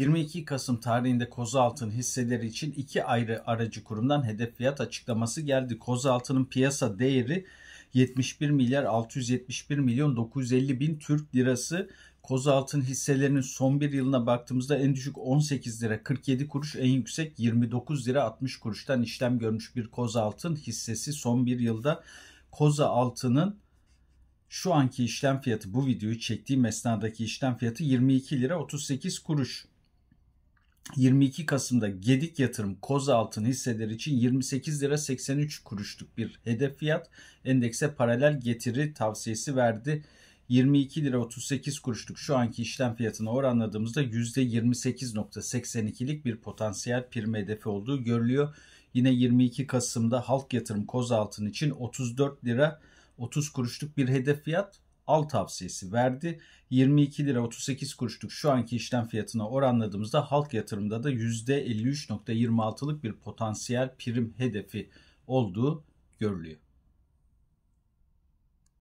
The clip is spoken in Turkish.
22 Kasım tarihinde Kozalt'ın hisseleri için iki ayrı aracı kurumdan hedef fiyat açıklaması geldi. Kozalt'ın piyasa değeri 71 milyar 671 milyon 950 bin Türk lirası. Kozalt'ın hisselerinin son bir yılına baktığımızda en düşük 18 lira 47 kuruş en yüksek 29 lira 60 kuruştan işlem görmüş bir Kozalt'ın hissesi son bir yılda Koza altının şu anki işlem fiyatı bu videoyu çektiğim esnadaki işlem fiyatı 22 lira 38 kuruş. 22 Kasım'da Gedik Yatırım Koza Altın hisseleri için 28 lira 83 kuruşluk bir hedef fiyat endekse paralel getiri tavsiyesi verdi. 22 lira 38 kuruşluk şu anki işlem fiyatına oranladığımızda %28.82'lik bir potansiyel prim hedefi olduğu görülüyor. Yine 22 Kasım'da halk yatırım koz altın için 34 lira 30 kuruşluk bir hedef fiyat al tavsiyesi verdi. 22 lira 38 kuruşluk şu anki işlem fiyatına oranladığımızda halk yatırımda da %53.26'lık bir potansiyel prim hedefi olduğu görülüyor.